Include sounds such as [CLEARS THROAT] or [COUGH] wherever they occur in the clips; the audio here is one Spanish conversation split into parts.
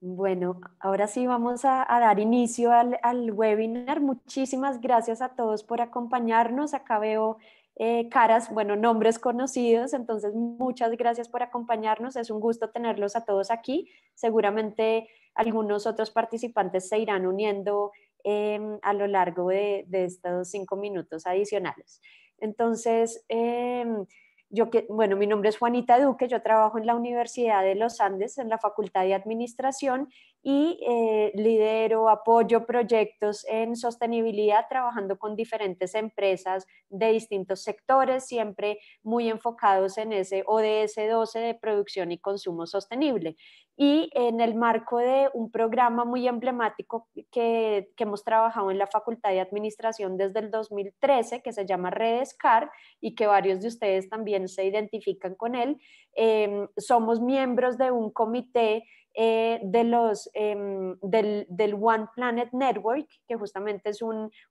Bueno, ahora sí vamos a, dar inicio al, webinar. Muchísimas gracias a todos por acompañarnos. Acá veo eh, caras, bueno, nombres conocidos, entonces muchas gracias por acompañarnos. Es un gusto tenerlos a todos aquí. Seguramente algunos otros participantes se irán uniendo em, a lo largo de, estos cinco minutos adicionales. Entonces, em, yo que, bueno, mi nombre es Juanita Duque, yo trabajo en la Universidad de los Andes, en la Facultad de Administración, y eh, lidero, apoyo proyectos en sostenibilidad trabajando con diferentes empresas de distintos sectores, siempre muy enfocados en ese ODS 12 de producción y consumo sostenible. Y en el marco de un programa muy emblemático que, hemos trabajado en la Facultad de Administración desde el 2013, que se llama Redescar y que varios de ustedes también se identifican con él, em, somos miembros de un comité eh, de los, em, del, One Planet Network, que justamente es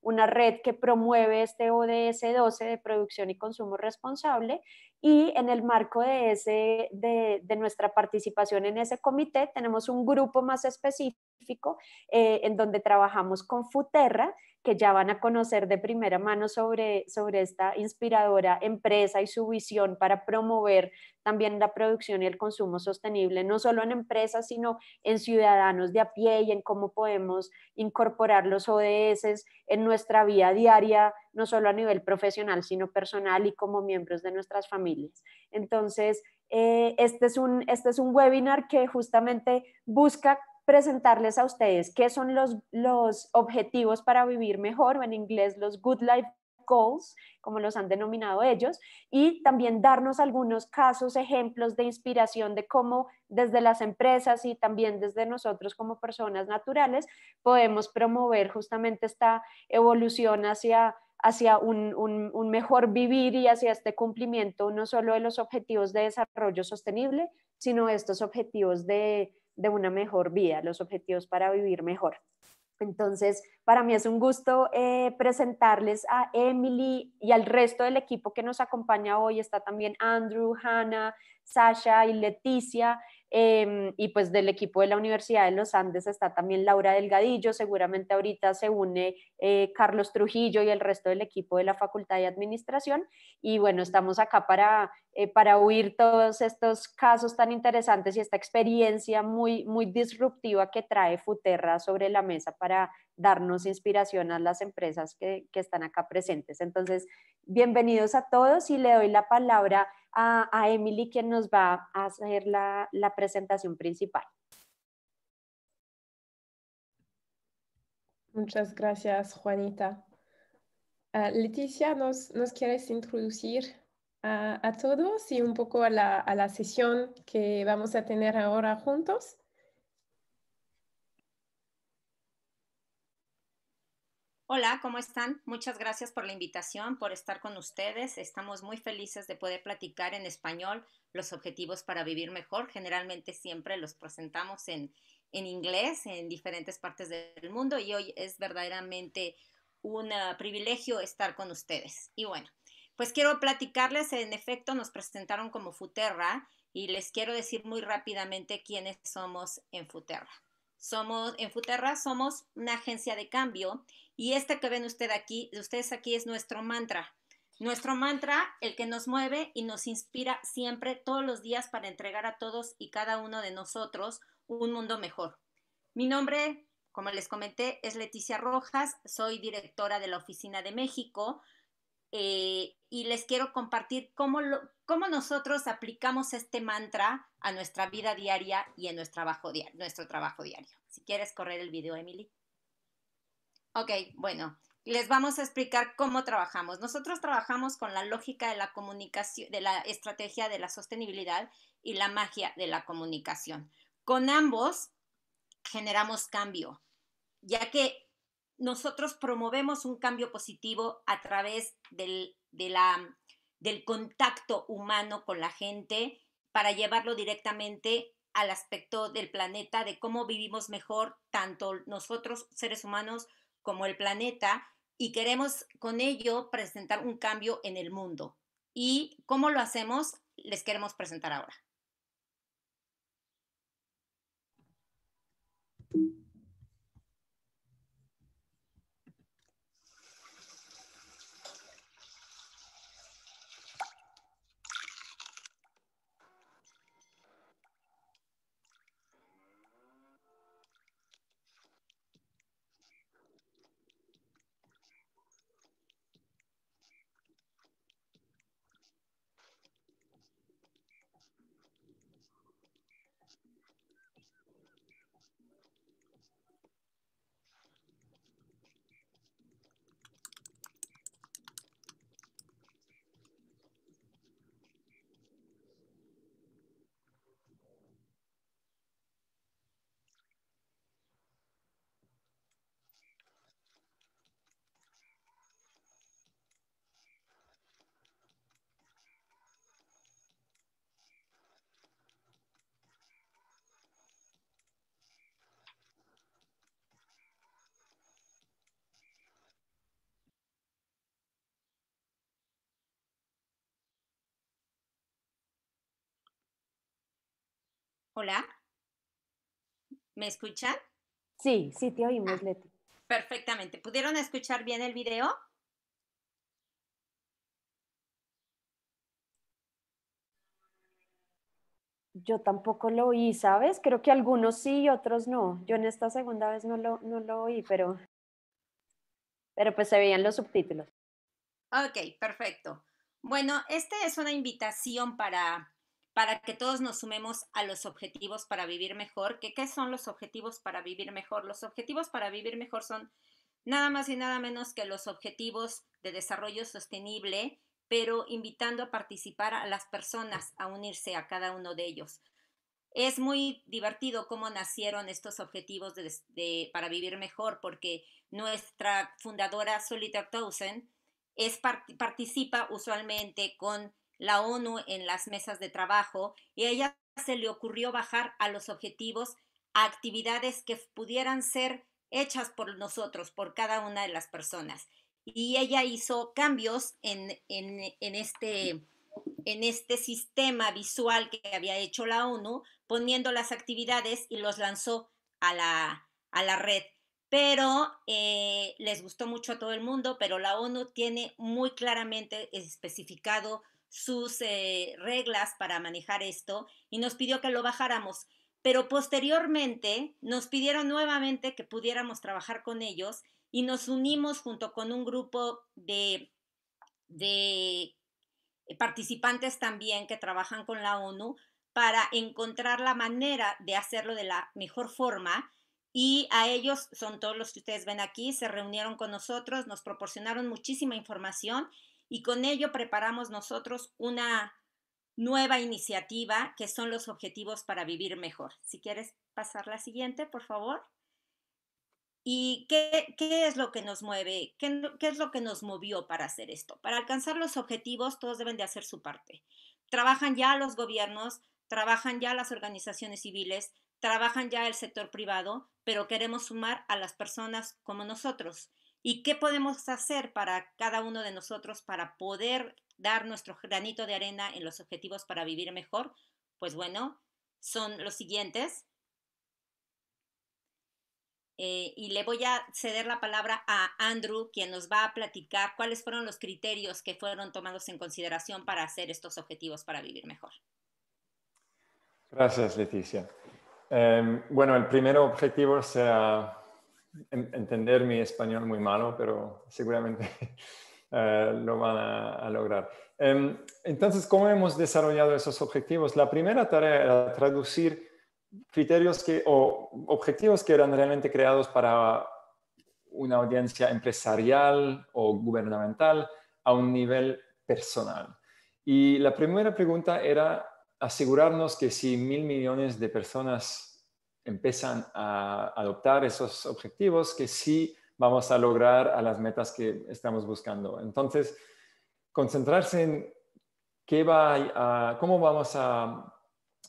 una red que promueve este ODS 12 de producción y consumo responsable. Y en el marco de, ese, de, nuestra participación en ese comité, tenemos un grupo más específico eh, en donde trabajamos con Futerra, que ya van a conocer de primera mano sobre, sobre esta inspiradora empresa y su visión para promover también la producción y el consumo sostenible, no solo en empresas, sino en ciudadanos de a pie y en cómo podemos incorporar los ODS en nuestra vida diaria, no solo a nivel profesional, sino personal y como miembros de nuestras familias. Entonces, eh, este, es un, este es un webinar que justamente busca presentarles a ustedes qué son los, los objetivos para vivir mejor, o en inglés los Good Life Goals, como los han denominado ellos, y también darnos algunos casos, ejemplos de inspiración de cómo desde las empresas y también desde nosotros como personas naturales podemos promover justamente esta evolución hacia hacia un, un mejor vivir y hacia este cumplimiento no solo de los objetivos de desarrollo sostenible, sino estos objetivos de, de una mejor vida, los objetivos para vivir mejor. Entonces, para mí es un gusto eh, presentarles a Emily y al resto del equipo que nos acompaña hoy. Está también Andrew, Hannah, Sasha y Leticia. Em, y pues del equipo de la Universidad de los Andes está también Laura Delgadillo, seguramente ahorita se une eh, Carlos Trujillo y el resto del equipo de la Facultad de Administración. Y bueno, estamos acá para, eh, para oír todos estos casos tan interesantes y esta experiencia muy, muy disruptiva que trae Futerra sobre la mesa para darnos inspiración a las empresas que, están acá presentes. Entonces, bienvenidos a todos y le doy la palabra a, Emily, quien nos va a hacer la, presentación principal. Muchas gracias, Juanita. Ah, Leticia, ¿nos, quieres introducir a todos y un poco a la, sesión que vamos a tener ahora juntos? Hola, ¿cómo están? Muchas gracias por la invitación, por estar con ustedes. Estamos muy felices de poder platicar en español los objetivos para vivir mejor. Generalmente siempre los presentamos en, inglés en diferentes partes del mundo y hoy es verdaderamente un ah, privilegio estar con ustedes. Y bueno, pues quiero platicarles, en efecto nos presentaron como Futerra y les quiero decir muy rápidamente quiénes somos en Futerra. Somos, en Futerra somos una agencia de cambio y este que ven usted aquí, ustedes aquí es nuestro mantra. Nuestro mantra, el que nos mueve y nos inspira siempre, todos los días, para entregar a todos y cada uno de nosotros un mundo mejor. Mi nombre, como les comenté, es Leticia Rojas, soy directora de la Oficina de México. Eh, y les quiero compartir cómo, nosotros aplicamos este mantra a nuestra vida diaria y en nuestro trabajo, diario, nuestro trabajo diario. Si quieres correr el video, Emily. Ok, bueno, les vamos a explicar cómo trabajamos. Nosotros trabajamos con la lógica de la comunicación, de la estrategia de la sostenibilidad y la magia de la comunicación. Con ambos generamos cambio, ya que nosotros promovemos un cambio positivo a través del, del contacto humano con la gente para llevarlo directamente al aspecto del planeta, de cómo vivimos mejor tanto nosotros seres humanos como el planeta y queremos con ello presentar un cambio en el mundo. ¿Y cómo lo hacemos? Les queremos presentar ahora. Hola. ¿Me escuchan? Sí, sí, te oímos, ah, Leti. Perfectamente. ¿Pudieron escuchar bien el video? Yo tampoco lo oí, ¿sabes? Creo que algunos sí y otros no. Yo en esta segunda vez no lo, no lo oí, pero, pero pues se veían los subtítulos. Ok, perfecto. Bueno, esta es una invitación para para que todos nos sumemos a los objetivos para vivir mejor. ¿Qué, son los objetivos para vivir mejor? Los objetivos para vivir mejor son nada más y nada menos que los objetivos de desarrollo sostenible, pero invitando a participar a las personas a unirse a cada uno de ellos. Es muy divertido cómo nacieron estos objetivos de, para vivir mejor, porque nuestra fundadora Solita Towson es, participa usualmente con la ONU en las mesas de trabajo y ella se le ocurrió bajar a los objetivos a actividades que pudieran ser hechas por nosotros, por cada una de las personas. Y ella hizo cambios en, este, en este sistema visual que había hecho la ONU, poniendo las actividades y los lanzó a la, a la red. Pero eh, les gustó mucho a todo el mundo, pero la ONU tiene muy claramente especificado sus eh, reglas para manejar esto y nos pidió que lo bajáramos. Pero posteriormente nos pidieron nuevamente que pudiéramos trabajar con ellos y nos unimos junto con un grupo de, de participantes también que trabajan con la ONU para encontrar la manera de hacerlo de la mejor forma. Y a ellos, son todos los que ustedes ven aquí, se reunieron con nosotros, nos proporcionaron muchísima información y con ello preparamos nosotros una nueva iniciativa que son los objetivos para vivir mejor. Si quieres pasar la siguiente, por favor. ¿Y qué, es lo que nos mueve? ¿Qué es lo que nos movió para hacer esto? Para alcanzar los objetivos, todos deben de hacer su parte. Trabajan ya los gobiernos, trabajan ya las organizaciones civiles, trabajan ya el sector privado, pero queremos sumar a las personas como nosotros. ¿Y qué podemos hacer para cada uno de nosotros para poder dar nuestro granito de arena en los objetivos para vivir mejor? Pues bueno, son los siguientes. Eh, y le voy a ceder la palabra a Andrew, quien nos va a platicar cuáles fueron los criterios que fueron tomados en consideración para hacer estos objetivos para vivir mejor. Gracias, Leticia. Em, bueno, el primer objetivo será entender mi español muy malo, pero seguramente [LAUGHS] eh, lo van a, lograr. Em, entonces, ¿cómo hemos desarrollado esos objetivos? La primera tarea era traducir criterios o objetivos que eran realmente creados para una audiencia empresarial o gubernamental a un nivel personal. Y la primera pregunta era asegurarnos que si mil millones de personas empiezan a adoptar esos objetivos que sí vamos a lograr a las metas que estamos buscando. Entonces, concentrarse en qué va a, cómo vamos a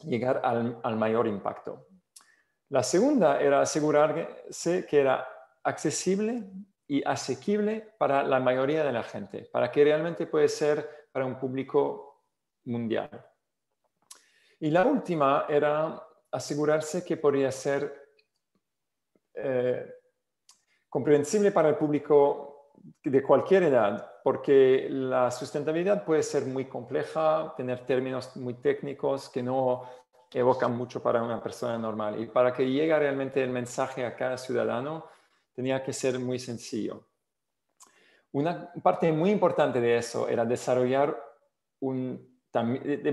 llegar al, al mayor impacto. La segunda era asegurarse que era accesible y asequible para la mayoría de la gente, para que realmente puede ser para un público mundial. Y la última era asegurarse que podría ser eh, comprensible para el público de cualquier edad, porque la sustentabilidad puede ser muy compleja, tener términos muy técnicos que no evocan mucho para una persona normal. Y para que llegue realmente el mensaje a cada ciudadano, tenía que ser muy sencillo. Una parte muy importante de eso era desarrollar un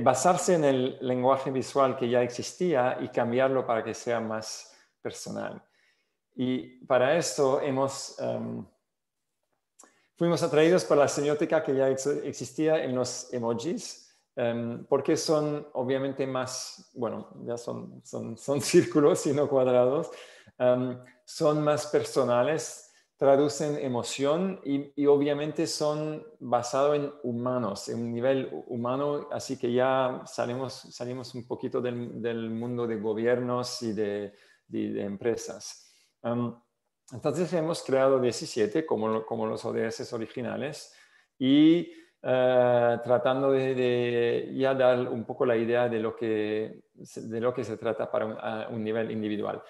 basarse en el lenguaje visual que ya existía y cambiarlo para que sea más personal. Y para esto hemos, em, fuimos atraídos por la semiótica que ya existía en los emojis, em, porque son obviamente más, bueno, ya son, son, son [LAUGHS] círculos y no cuadrados, em, son más personales traducen emoción y, obviamente son basados en humanos, en un nivel humano, así que ya salimos, salimos un poquito del, del mundo de gobiernos y de, de, empresas. entonces hemos creado 17 como, como los ODS originales y eh, tratando de, ya dar un poco la idea de lo que, de lo que se trata para un nivel individual.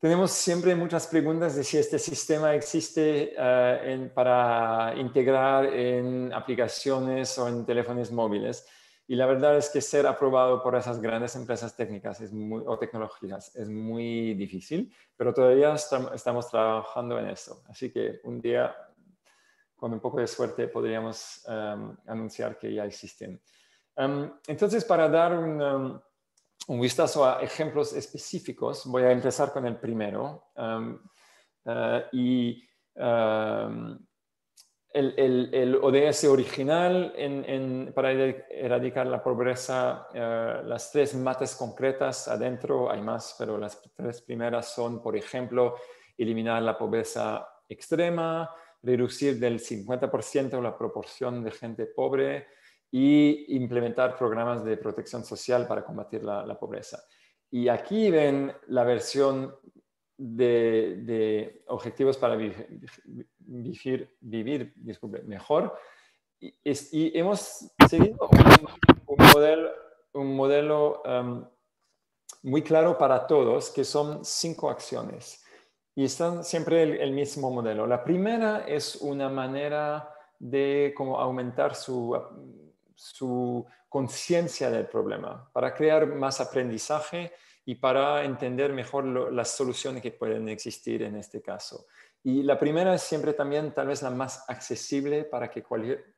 Tenemos siempre muchas preguntas de si este sistema existe eh, para integrar en aplicaciones o en teléfonos móviles. Y la verdad es que ser aprobado por esas grandes empresas técnicas o tecnológicas es muy difícil, pero todavía estamos trabajando en eso. Así que un día, con un poco de suerte, podríamos em, anunciar que ya existen. Em, entonces, para dar un... Em, un vistazo a ejemplos específicos. Voy a empezar con el primero. Eh, y el, ODS original para erradicar la pobreza, eh, las tres mates concretas adentro, hay más, pero las tres primeras son, por ejemplo, eliminar la pobreza extrema, reducir del 50% la proporción de gente pobre, y implementar programas de protección social para combatir la, pobreza. Y aquí ven la versión de, objetivos para vivir, vivir, mejor. Y, hemos seguido un, modelo, um, muy claro para todos, que son cinco acciones. Y están siempre el, mismo modelo. La primera es una manera de como aumentar su su conciencia del problema, para crear más aprendizaje y para entender mejor las soluciones que pueden existir en este caso. Y la primera es siempre también tal vez la más accesible para que cualquier,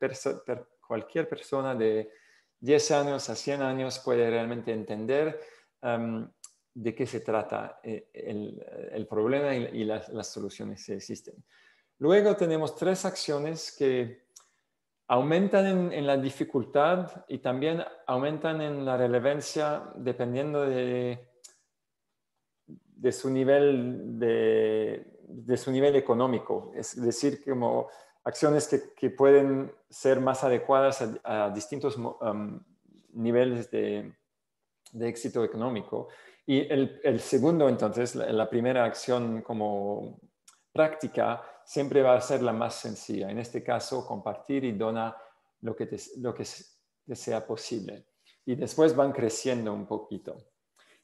persona de 10 años a 100 años pueda realmente entender em, de qué se trata eh, el, problema y, las, soluciones que existen. Luego tenemos tres acciones que aumentan en, la dificultad y también aumentan en la relevancia dependiendo de, su nivel de, su nivel económico. Es decir, como acciones que, pueden ser más adecuadas a, distintos niveles de, éxito económico. Y el, segundo, entonces, la primera acción como práctica siempre va a ser la más sencilla. En este caso, compartir y dona lo que te, lo que sea posible. Y después van creciendo un poquito.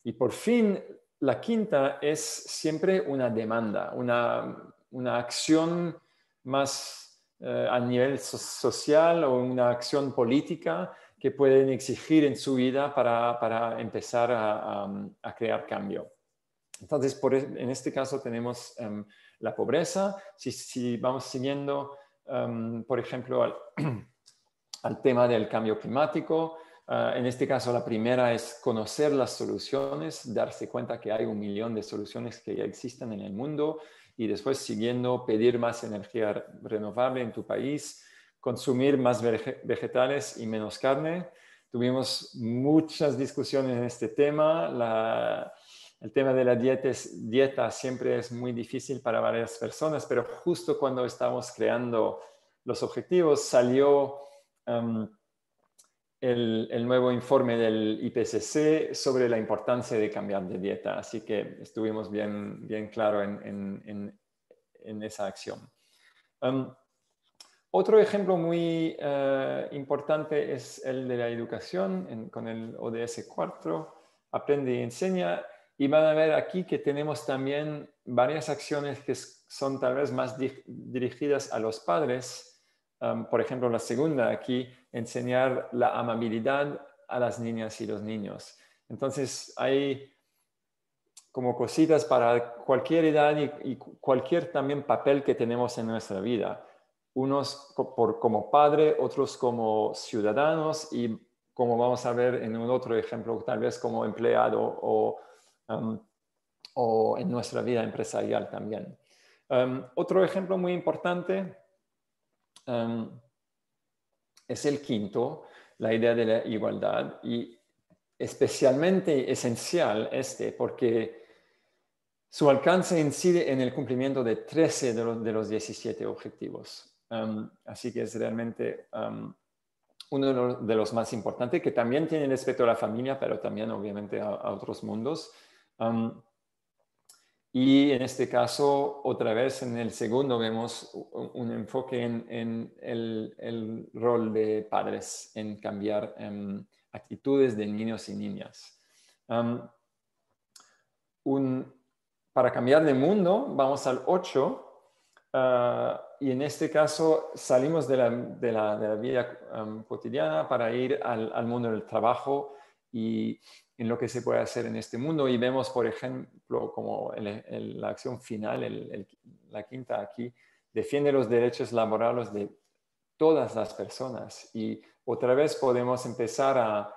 Y por fin, la quinta es siempre una demanda, una, acción más eh, a nivel social o una acción política que pueden exigir en su vida para, empezar a, crear cambio. Entonces, e, en este caso tenemos em, la pobreza. Si, vamos siguiendo, em, por ejemplo, [CLEARS THROAT] al, tema del cambio climático, eh, en este caso la primera es conocer las soluciones, darse cuenta que hay un millón de soluciones que ya existen en el mundo y después siguiendo pedir más energía renovable en tu país, consumir más vegetales y menos carne. Tuvimos muchas discusiones en este tema. La, el tema de la dieta, siempre es muy difícil para varias personas, pero justo cuando estábamos creando los objetivos salió em, el, nuevo informe del IPCC sobre la importancia de cambiar de dieta. Así que estuvimos bien, bien claro en, esa acción. Em, otro ejemplo muy eh, importante es el de la educación con el ODS 4, Aprende y Enseña. Y van a ver aquí que tenemos también varias acciones que son tal vez más dirigidas a los padres. Um, por ejemplo, la segunda aquí, enseñar la amabilidad a las niñas y los niños. Entonces, hay como cositas para cualquier edad y, cualquier también papel que tenemos en nuestra vida. Unos por, como padre, otros como ciudadanos y como vamos a ver en un otro ejemplo, tal vez como empleado o Um, o en nuestra vida empresarial también. Um, otro ejemplo muy importante um, es el quinto, la idea de la igualdad y especialmente esencial este porque su alcance incide en el cumplimiento de 13 de los, 17 objetivos. así que es realmente uno de los, más importantes, que también tiene respecto a la familia, pero también obviamente a otros mundos y en este caso, otra vez en el segundo vemos un, enfoque en, el, rol de padres, en cambiar em, actitudes de niños y niñas. un, para cambiar de mundo, vamos al 8. Ah, y en este caso salimos de la, vida cotidiana para ir al, mundo del trabajo y en lo que se puede hacer en este mundo. Y vemos, por ejemplo, como la acción final, la quinta aquí, defiende los derechos laborales de todas las personas. Y otra vez podemos empezar a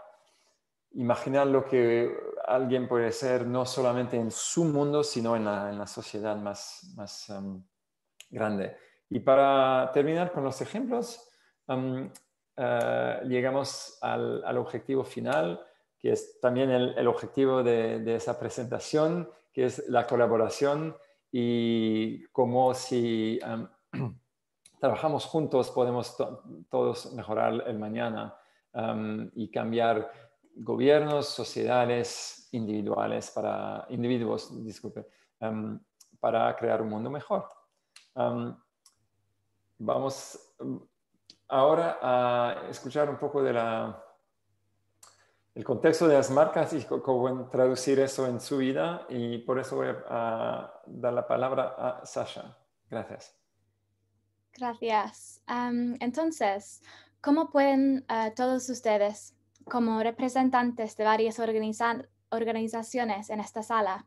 imaginar lo que alguien puede ser no solamente en su mundo, sino en la, sociedad más, um, grande. Y para terminar con los ejemplos, um, uh, llegamos al objetivo final, que es también el, objetivo de, esa presentación, que es la colaboración y cómo si [CLEARS THROAT] trabajamos juntos podemos todos mejorar el mañana y cambiar gobiernos, sociedades, individuales, para individuos, disculpe, para crear un mundo mejor. vamos ahora a escuchar un poco de la el contexto de las marcas y cómo traducir eso en su vida. Y por eso voy a, dar la palabra a Sasha. Gracias. Gracias. entonces, ¿cómo pueden eh, todos ustedes, como representantes de varias organizaciones en esta sala,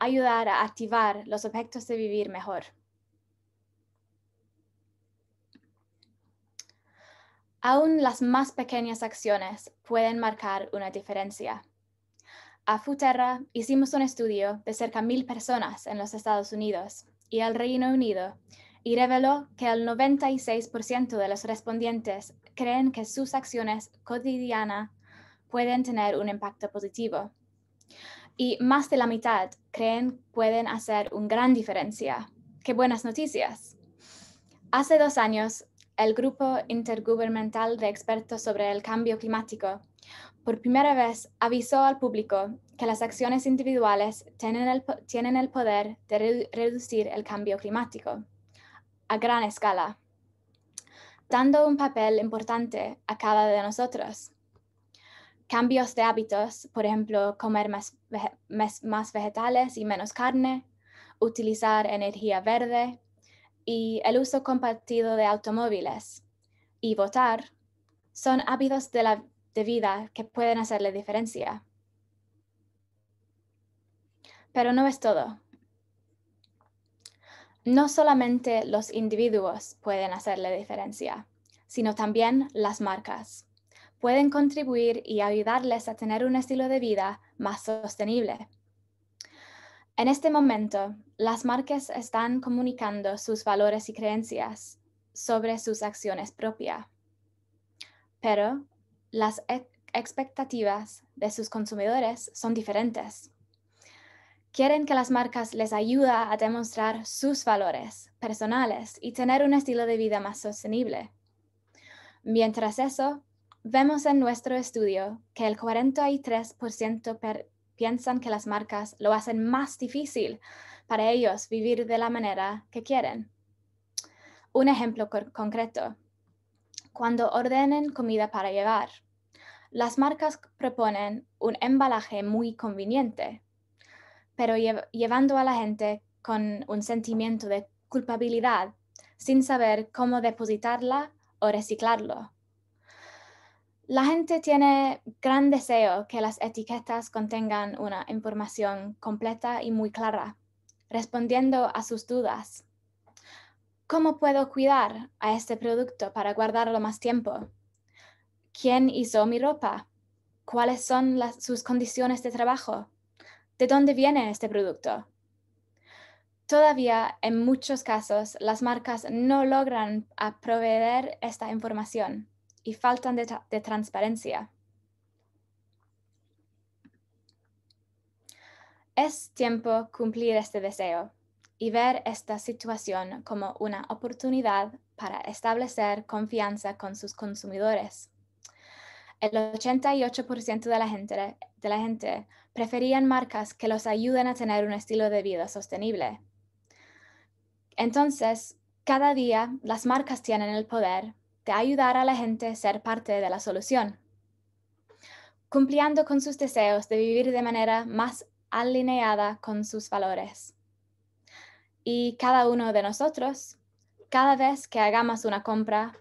ayudar a activar los objetos de vivir mejor? Aún las más pequeñas acciones pueden marcar una diferencia. A Futerra hicimos un estudio de cerca de mil personas en los Estados Unidos y el Reino Unido y reveló que el 96% de los respondientes creen que sus acciones cotidianas pueden tener un impacto positivo. Y más de la mitad creen pueden hacer una gran diferencia. ¡Qué buenas noticias! Hace dos años el Grupo Intergubernamental de Expertos sobre el Cambio Climático, por primera vez avisó al público que las acciones individuales tienen el, tienen el poder de reducir el cambio climático a gran escala, dando un papel importante a cada de nosotros. Cambios de hábitos, por ejemplo, comer más, más vegetales y menos carne, utilizar energía verde, y el uso compartido de automóviles y votar son hábitos de, de vida que pueden hacerle diferencia. Pero no es todo. No solamente los individuos pueden hacerle diferencia, sino también las marcas. Pueden contribuir y ayudarles a tener un estilo de vida más sostenible. En este momento, las marcas están comunicando sus valores y creencias sobre sus acciones propias, pero las e-, expectativas de sus consumidores son diferentes. Quieren que las marcas les ayuden a demostrar sus valores personales y tener un estilo de vida más sostenible. Mientras eso, vemos en nuestro estudio que el 43% piensan que las marcas lo hacen más difícil para ellos vivir de la manera que quieren. Un ejemplo concreto, cuando ordenen comida para llevar, las marcas proponen un embalaje muy conveniente, pero llevando a la gente con un sentimiento de culpabilidad sin saber cómo depositarla o reciclarlo. La gente tiene gran deseo que las etiquetas contengan una información completa y muy clara, respondiendo a sus dudas. ¿Cómo puedo cuidar a este producto para guardarlo más tiempo? ¿Quién hizo mi ropa? ¿Cuáles son sus condiciones de trabajo? ¿De dónde viene este producto? Todavía, en muchos casos, las marcas no logran proveer esta información y faltan de, transparencia. Es tiempo cumplir este deseo y ver esta situación como una oportunidad para establecer confianza con sus consumidores. El 88% de la, gente, de la gente preferían marcas que los ayuden a tener un estilo de vida sostenible. Entonces, cada día las marcas tienen el poder de ayudar a la gente a ser parte de la solución, cumpliendo con sus deseos de vivir de manera más alineada con sus valores. Y cada uno de nosotros, cada vez que hagamos una compra,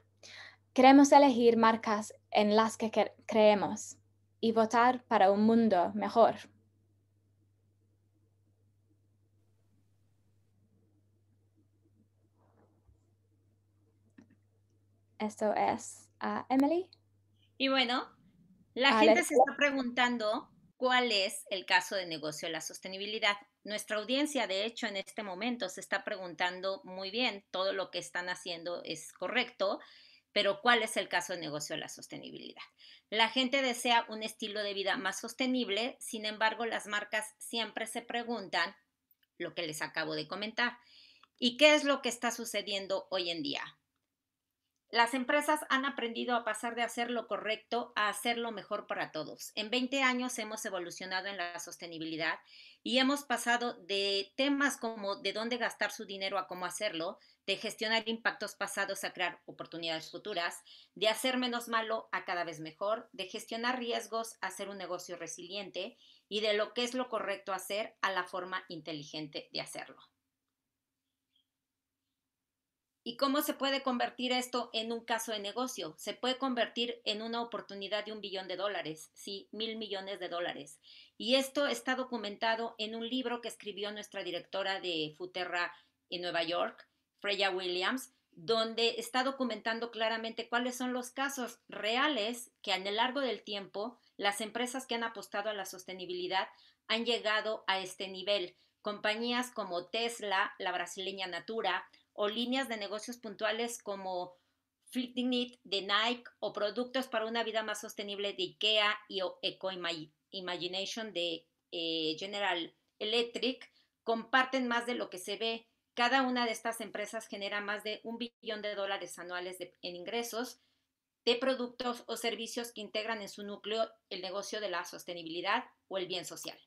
queremos elegir marcas en las que creemos y votar para un mundo mejor. es a Emily. Y bueno, la gente se está preguntando cuál es el caso de negocio de la sostenibilidad. Nuestra audiencia, de hecho, en este momento se está preguntando muy bien, todo lo que están haciendo es correcto, pero ¿cuál es el caso de negocio de la sostenibilidad? La gente desea un estilo de vida más sostenible, sin embargo, las marcas siempre se preguntan lo que les acabo de comentar. ¿Y qué es lo que está sucediendo hoy en día? Las empresas han aprendido a pasar de hacer lo correcto a hacerlo mejor para todos. En 20 años hemos evolucionado en la sostenibilidad y hemos pasado de temas como de dónde gastar su dinero a cómo hacerlo, de gestionar impactos pasados a crear oportunidades futuras, de hacer menos malo a cada vez mejor, de gestionar riesgos a hacer un negocio resiliente y de lo que es lo correcto hacer a la forma inteligente de hacerlo. ¿Y cómo se puede convertir esto en un caso de negocio? Se puede convertir en una oportunidad de un billón de dólares, sí, mil millones de dólares. Y esto está documentado en un libro que escribió nuestra directora de Futerra en Nueva York, Freya Williams, donde está documentando claramente cuáles son los casos reales que a lo largo del tiempo las empresas que han apostado a la sostenibilidad han llegado a este nivel. Compañías como Tesla, la brasileña Natura, o líneas de negocios puntuales como Flipping It de Nike o productos para una vida más sostenible de IKEA y Eco Imagination de eh, General Electric comparten más de lo que se ve. Cada una de estas empresas genera más de un billón de dólares anuales en ingresos de productos o servicios que integran en su núcleo el negocio de la sostenibilidad o el bien social.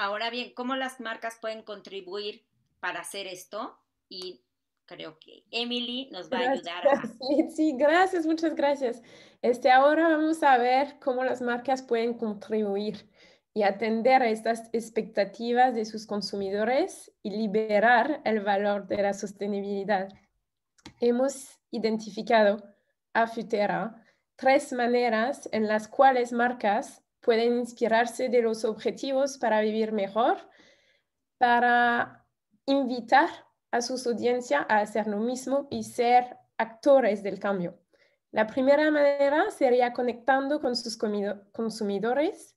Ahora bien, ¿cómo las marcas pueden contribuir para hacer esto? Y creo que Emily nos va a ayudar. [LAUGHS] Sí, gracias, muchas gracias. Este, ahora vamos a ver cómo las marcas pueden contribuir y atender a estas expectativas de sus consumidores y liberar el valor de la sostenibilidad. Hemos identificado a Futera tres maneras en las cuales marcas pueden inspirarse de los objetivos para vivir mejor, para invitar a sus audiencias a hacer lo mismo y ser actores del cambio. La primera manera sería conectando con sus consumidores,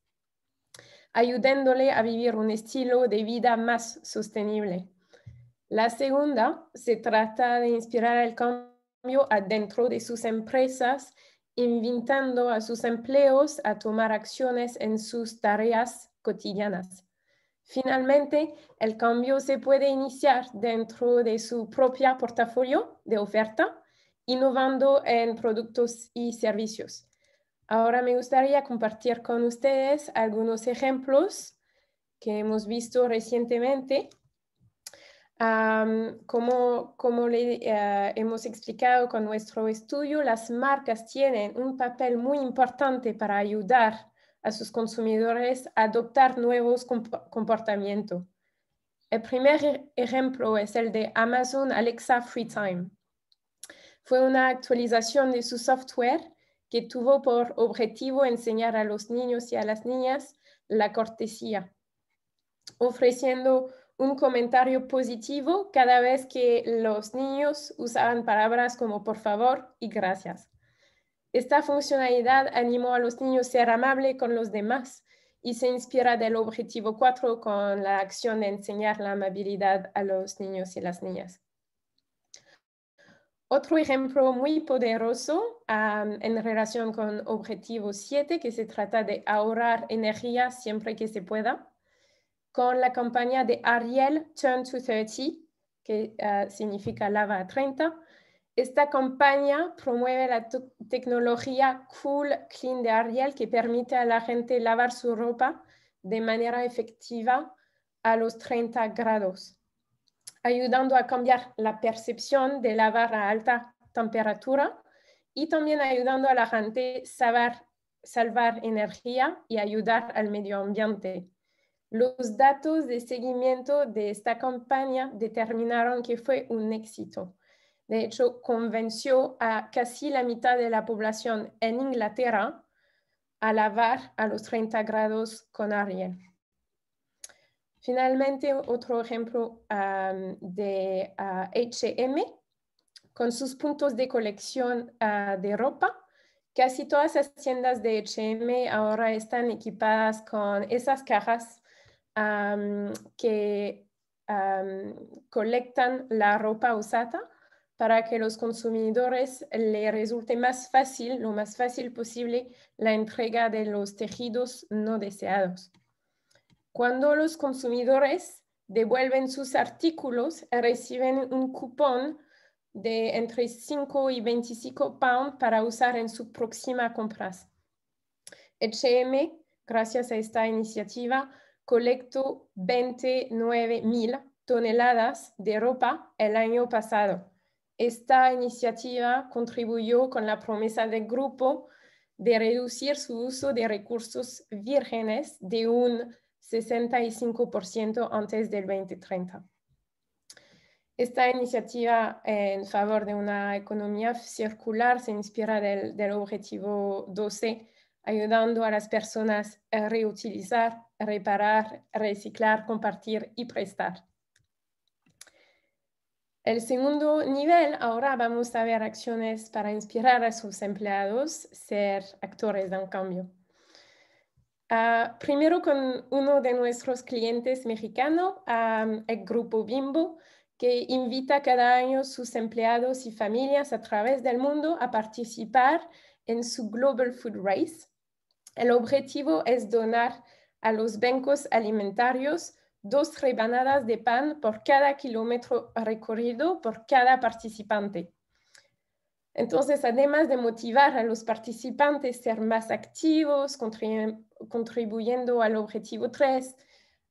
ayudándole a vivir un estilo de vida más sostenible. La segunda se trata de inspirar el cambio adentro de sus empresas invitando a sus empleos a tomar acciones en sus tareas cotidianas. Finalmente, el cambio se puede iniciar dentro de su propia portafolio de oferta, innovando en productos y servicios. Ahora me gustaría compartir con ustedes algunos ejemplos que hemos visto recientemente como, eh, hemos explicado con nuestro estudio, las marcas tienen un papel muy importante para ayudar a sus consumidores a adoptar nuevos comportamientos. El primer e-, ejemplo es el de Amazon Alexa Free Time. Fue una actualización de su software que tuvo por objetivo enseñar a los niños y a las niñas la cortesía, ofreciendo un comentario positivo cada vez que los niños usaban palabras como por favor y gracias. Esta funcionalidad animó a los niños a ser amables con los demás y se inspira del objetivo 4 con la acción de enseñar la amabilidad a los niños y las niñas. Otro ejemplo muy poderoso en relación con objetivo 7, que se trata de ahorrar energía siempre que se pueda con la campaña de Ariel Turn to 30, que ah, significa lava a 30. Esta campaña promueve la tecnología Cool Clean de Ariel que permite a la gente lavar su ropa de manera efectiva a los 30 grados, ayudando a cambiar la percepción de lavar a alta temperatura y también ayudando a la gente a salvar energía y ayudar al medio ambiente. Los datos de seguimiento de esta campaña determinaron que fue un éxito. De hecho, convenció a casi la mitad de la población en Inglaterra a lavar a los 30 grados con Ariel. Finalmente, otro ejemplo de HM con sus puntos de colección ah, de ropa. Casi todas las tiendas de HM ahora están equipadas con esas cajas que colectan la ropa usada para que los consumidores les resulte más fácil, lo más fácil posible, la entrega de los tejidos no deseados. Cuando los consumidores devuelven sus artículos, reciben un cupón de entre 5 y 25 pounds para usar en su próxima compra. HM, gracias a esta iniciativa, colectó 29.000 toneladas de ropa el año pasado. Esta iniciativa contribuyó con la promesa del grupo de reducir su uso de recursos vírgenes de un 65% antes del 2030. Esta iniciativa en favor de una economía circular se inspira del, del objetivo 12 ayudando a las personas a reutilizar, reparar, reciclar, compartir y prestar. El segundo nivel, ahora vamos a ver acciones para inspirar a sus empleados a ser actores de un cambio. Ah, primero con uno de nuestros clientes mexicanos, el grupo Bimbo, que invita cada año sus empleados y familias a través del mundo a participar en su Global Food Race, el objetivo es donar a los bancos alimentarios dos rebanadas de pan por cada kilómetro recorrido por cada participante. Entonces, además de motivar a los participantes a ser más activos, contribuyendo al objetivo 3,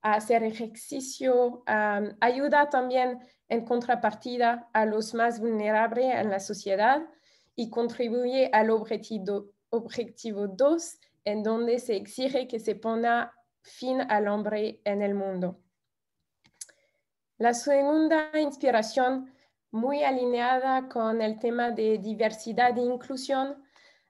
a hacer ejercicio, ayuda también en contrapartida a los más vulnerables en la sociedad y contribuye al objetivo, objetivo 2, en donde se exige que se ponga fin al hombre en el mundo. La segunda inspiración, muy alineada con el tema de diversidad e inclusión,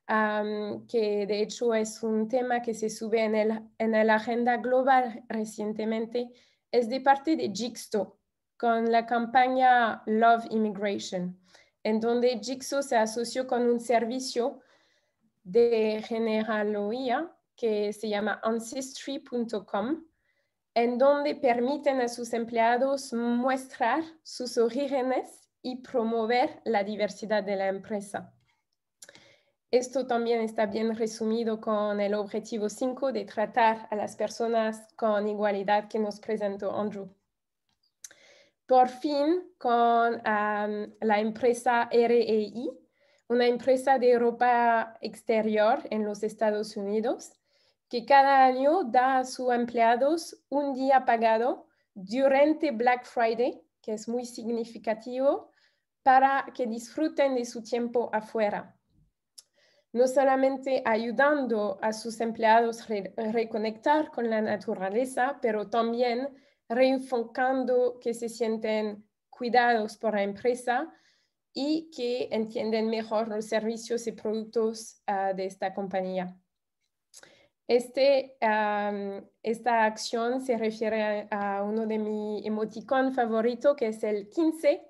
que de hecho es un tema que se sube en, en la agenda global recientemente, es de parte de Jigsaw con la campaña Love Immigration, en donde Jigsaw se asoció con un servicio de genealogía que se llama ancestry.com, en donde permiten a sus empleados mostrar sus orígenes y promover la diversidad de la empresa. Esto también está bien resumido con el objetivo 5 de tratar a las personas con igualdad que nos presentó Andrew. Por fin, con la empresa REI, una empresa de ropa exterior en los Estados Unidos que cada año da a sus empleados un día pagado durante Black Friday, que es muy significativo, para que disfruten de su tiempo afuera. No solamente ayudando a sus empleados a reconectar con la naturaleza, pero también reenfocando que se sienten cuidados por la empresa y que entienden mejor los servicios y productos ah, de esta compañía. Este, esta acción se refiere a, uno de mis emoticons favoritos, que es el 15,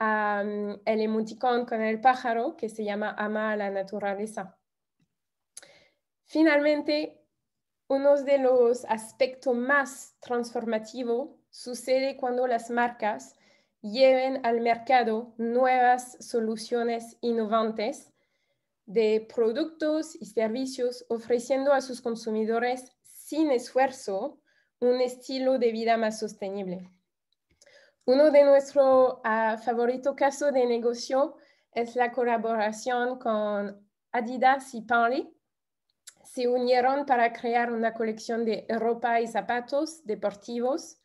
el emoticón con el pájaro que se llama Ama a la naturaleza. Finalmente, uno de los aspectos más transformativos sucede cuando las marcas lleven al mercado nuevas soluciones innovantes de productos y servicios ofreciendo a sus consumidores sin esfuerzo un estilo de vida más sostenible. Uno de nuestros ah, favoritos casos de negocio es la colaboración con Adidas y Parley. Se unieron para crear una colección de ropa y zapatos deportivos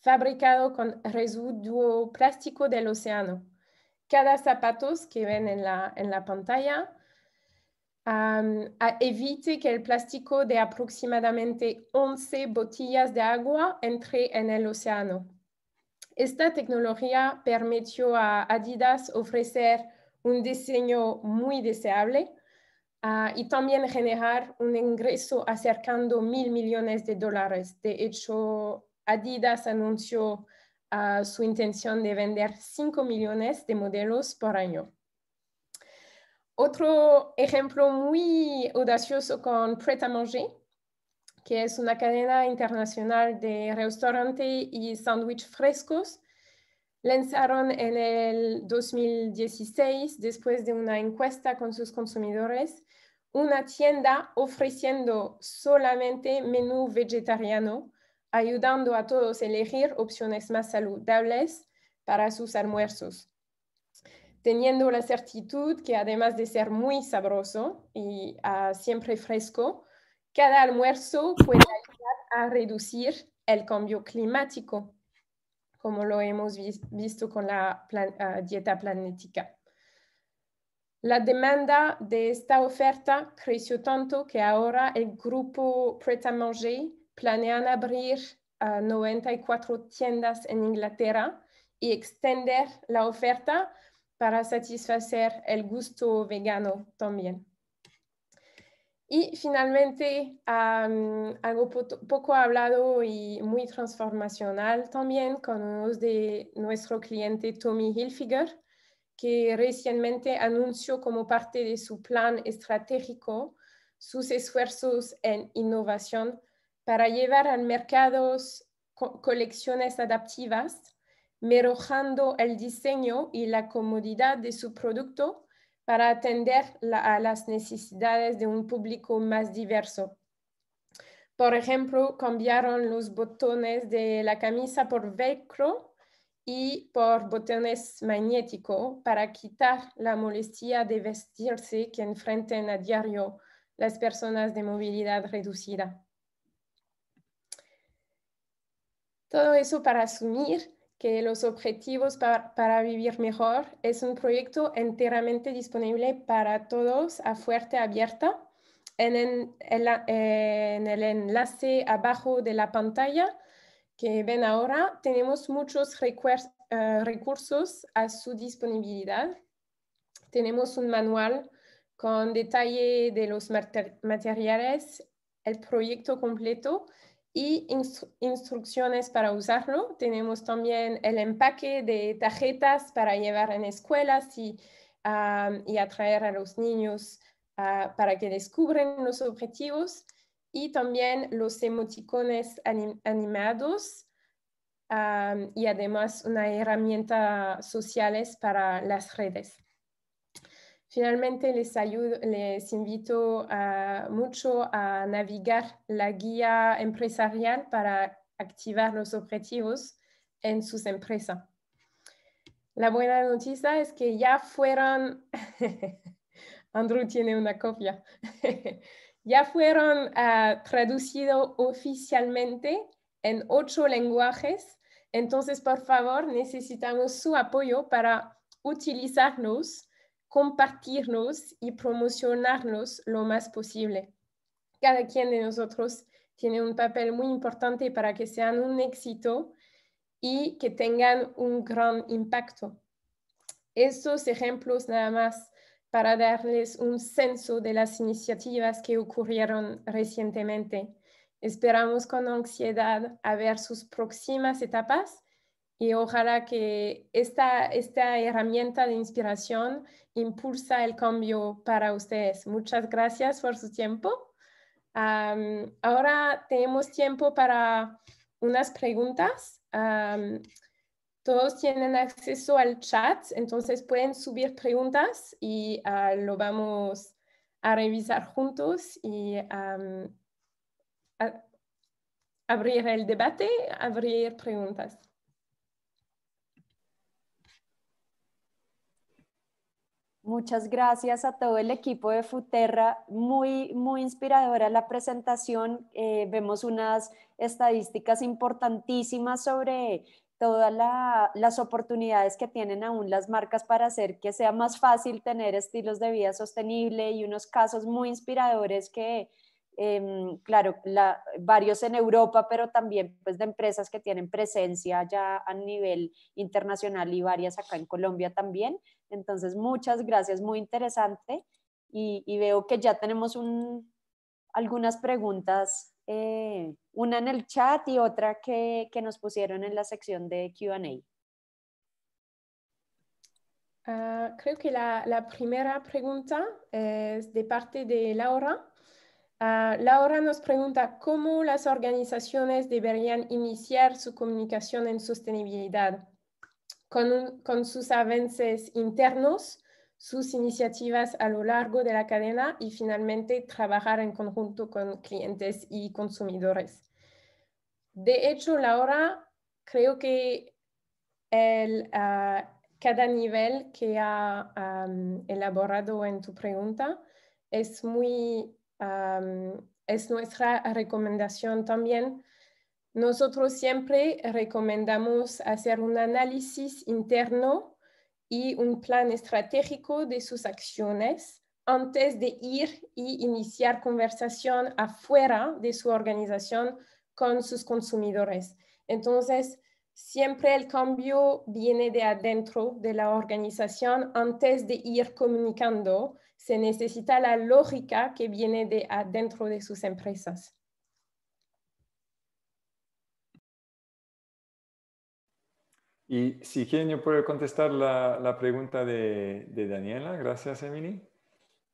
fabricado con residuo plástico del océano. Cada zapato que ven en la, pantalla evite que el plástico de aproximadamente 11 botellas de agua entre en el océano. Esta tecnología permitió a Adidas ofrecer un diseño muy deseable ah, y también generar un ingreso acercando mil millones de dólares. De hecho, Adidas anunció ah, su intención de vender 5 millones de modelos por año. Otro ejemplo muy audacioso con Pret a Manger, que es una cadena internacional de restaurantes y sándwiches frescos, lanzaron en el 2016, después de una encuesta con sus consumidores, una tienda ofreciendo solamente menú vegetariano ayudando a todos a elegir opciones más saludables para sus almuerzos, teniendo la certitud que además de ser muy sabroso y ah, siempre fresco, cada almuerzo puede ayudar a reducir el cambio climático, como lo hemos visto con la ah, dieta planética. La demanda de esta oferta creció tanto que ahora el grupo Pret-à-Manger planean abrir 94 ah, tiendas en Inglaterra y extender la oferta para satisfacer el gusto vegano también. Y finalmente, algo poco hablado y muy transformacional también con uno de nuestro cliente Tommy Hilfiger, que recientemente anunció como parte de su plan estratégico sus esfuerzos en innovación para llevar al mercado colecciones adaptivas, mejorando el diseño y la comodidad de su producto para atender a las necesidades de un público más diverso. Por ejemplo, cambiaron los botones de la camisa por velcro y por botones magnéticos para quitar la molestia de vestirse que enfrentan a diario las personas de movilidad reducida. Todo eso para asumir que los objetivos para, vivir mejor es un proyecto enteramente disponible para todos a fuerte abierta en, el, enlace abajo de la pantalla que ven ahora tenemos muchos eh, recursos a su disponibilidad. Tenemos un manual con detalle de los materiales, el proyecto completo y instrucciones para usarlo. Tenemos también el empaque de tarjetas para llevar en escuelas y, atraer a los niños ah, para que descubren los objetivos y también los emoticones animados y además una herramienta sociales para las redes. Finalmente, les, invito mucho a navegar la guía empresarial para activar los objetivos en sus empresas. La buena noticia es que ya fueron, [LAUGHS] Andrew tiene una copia, [LAUGHS] ya fueron ah, traducidos oficialmente en ocho lenguajes. Entonces, por favor, necesitamos su apoyo para utilizarlos compartirnos y promocionarnos lo más posible. Cada quien de nosotros tiene un papel muy importante para que sean un éxito y que tengan un gran impacto. Estos ejemplos nada más para darles un censo de las iniciativas que ocurrieron recientemente. Esperamos con ansiedad a ver sus próximas etapas y ojalá que esta, herramienta de inspiración impulsa el cambio para ustedes. Muchas gracias por su tiempo. ahora tenemos tiempo para unas preguntas. todos tienen acceso al chat, entonces pueden subir preguntas y ah, lo vamos a revisar juntos y abrir el debate, abrir preguntas. Muchas gracias a todo el equipo de Futerra. Muy, muy inspiradora la presentación. Eh, vemos unas estadísticas importantísimas sobre todas las oportunidades que tienen aún las marcas para hacer que sea más fácil tener estilos de vida sostenible y unos casos muy inspiradores que, em, claro, varios en Europa, pero también pues, de empresas que tienen presencia ya a nivel internacional y varias acá en Colombia también. Entonces, muchas gracias, muy interesante. Y, veo que ya tenemos algunas preguntas, eh, una en el chat y otra que, nos pusieron en la sección de QA. Ah, creo que la, primera pregunta es de parte de Laura. Ah, Laura nos pregunta cómo las organizaciones deberían iniciar su comunicación en sostenibilidad con, sus avances internos, sus iniciativas a lo largo de la cadena y finalmente trabajar en conjunto con clientes y consumidores. De hecho, Laura, creo que el, ah, cada nivel que ha elaborado en tu pregunta es muy, es nuestra recomendación también nosotros siempre recomendamos hacer un análisis interno y un plan estratégico de sus acciones antes de ir y iniciar conversación afuera de su organización con sus consumidores. Entonces, siempre el cambio viene de adentro de la organización antes de ir comunicando. Se necesita la lógica que viene de adentro de sus empresas. Y si quieren, yo puedo contestar la, la pregunta de, Daniela, gracias Emily,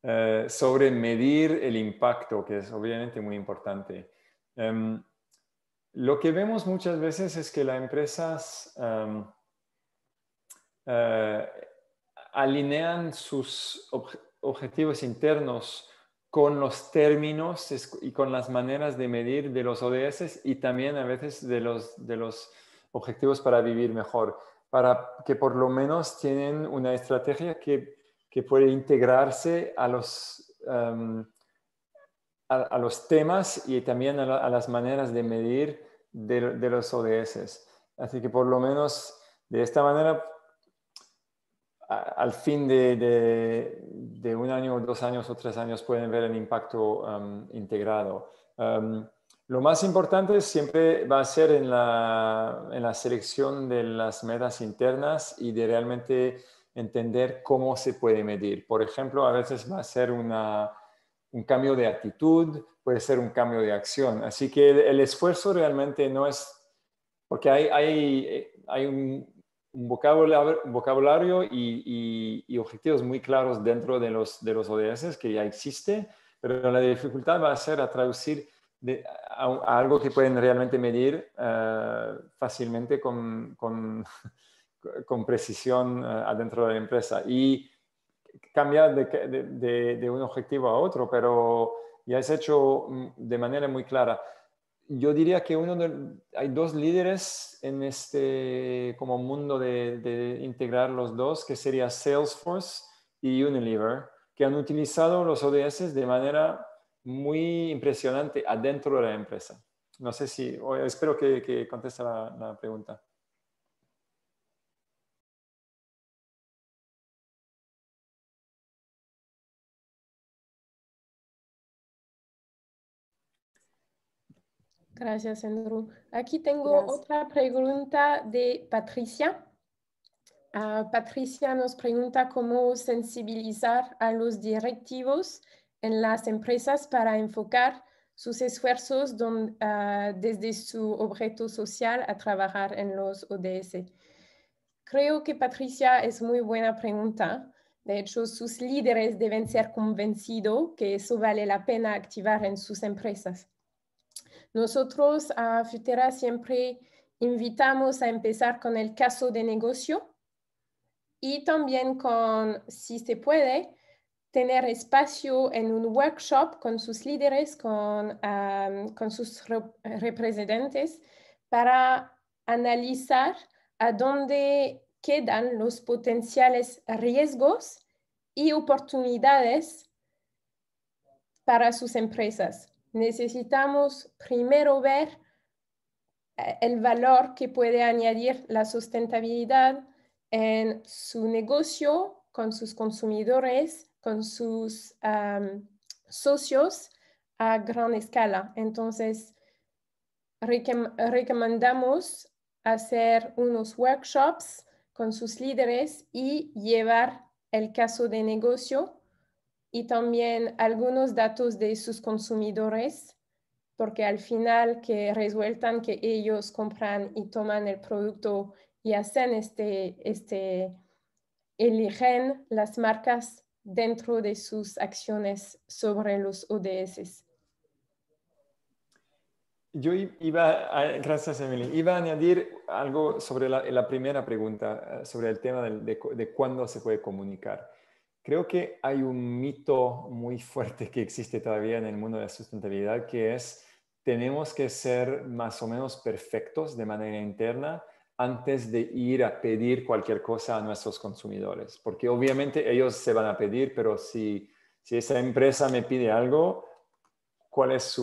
eh, sobre medir el impacto, que es obviamente muy importante. Em, lo que vemos muchas veces es que las empresas em, eh, alinean sus objetivos internos con los términos y con las maneras de medir de los ODS y también a veces de los, de los objetivos para vivir mejor, para que por lo menos tienen una estrategia que, que puede integrarse a los, em, a, los temas y también a, las maneras de medir de, los ODS. Así que por lo menos de esta manera al fin de, de, un año, dos años o tres años pueden ver el impacto em, integrado. Em, lo más importante siempre va a ser en la, selección de las metas internas y de realmente entender cómo se puede medir. Por ejemplo, a veces va a ser un cambio de actitud, puede ser un cambio de acción. Así que el, esfuerzo realmente no es, porque hay, hay, un, un, vocabulario, y, y, objetivos muy claros dentro de los, de los ODS que ya existe, pero la dificultad va a ser a traducir a, algo que pueden realmente medir eh, fácilmente con, con, [LAUGHS] con precisión eh, adentro de la empresa. Y cambiar de, de, de, un objetivo a otro, pero ya es hecho mm, de manera muy clara. Yo diría que uno hay dos líderes en este como mundo de, integrar los dos, que sería Salesforce y Unilever, que han utilizado los ODS de manera muy impresionante adentro de la empresa. No sé si, espero que, conteste la, pregunta. Gracias, Andrew. Aquí tengo otra pregunta de Patricia. Ah, Patricia nos pregunta cómo sensibilizar a los directivos en las empresas para enfocar sus esfuerzos ah, desde su objeto social a trabajar en los ODS. Creo que Patricia es muy buena pregunta. De hecho, sus líderes deben ser convencidos que eso vale la pena activar en sus empresas. Nosotros a Futera siempre invitamos a empezar con el caso de negocio y también con, si se puede, tener espacio en un workshop con sus líderes, con, sus representantes, para analizar a dónde quedan los potenciales riesgos y oportunidades para sus empresas. Necesitamos primero ver eh, el valor que puede añadir la sustentabilidad en su negocio, con sus consumidores, con sus socios a gran escala. Entonces, recomendamos hacer unos workshops con sus líderes y llevar el caso de negocio y también algunos datos de sus consumidores, porque al final que resueltan que ellos compran y toman el producto y hacen este, este eligen las marcas dentro de sus acciones sobre los ODS. Yo iba, gracias Emily, iba a añadir algo sobre la, primera pregunta, eh, sobre el tema de, cuándo se puede comunicar. Creo que hay un mito muy fuerte que existe todavía en el mundo de la sustentabilidad, que es tenemos que ser más o menos perfectos de manera interna antes de ir a pedir cualquier cosa a nuestros consumidores, porque obviamente ellos se van a pedir, pero si, esa empresa me pide algo, ¿cuál es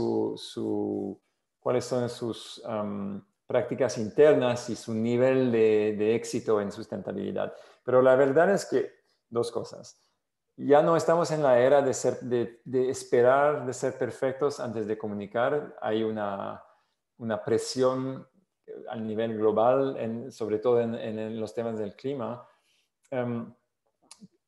cuáles son sus um, prácticas internas y su nivel de, éxito en sustentabilidad. Pero la verdad es que dos cosas. Ya no estamos en la era de, ser, de esperar, de ser perfectos antes de comunicar. Hay una, una presión al nivel global, sobre todo en, los temas del clima, em,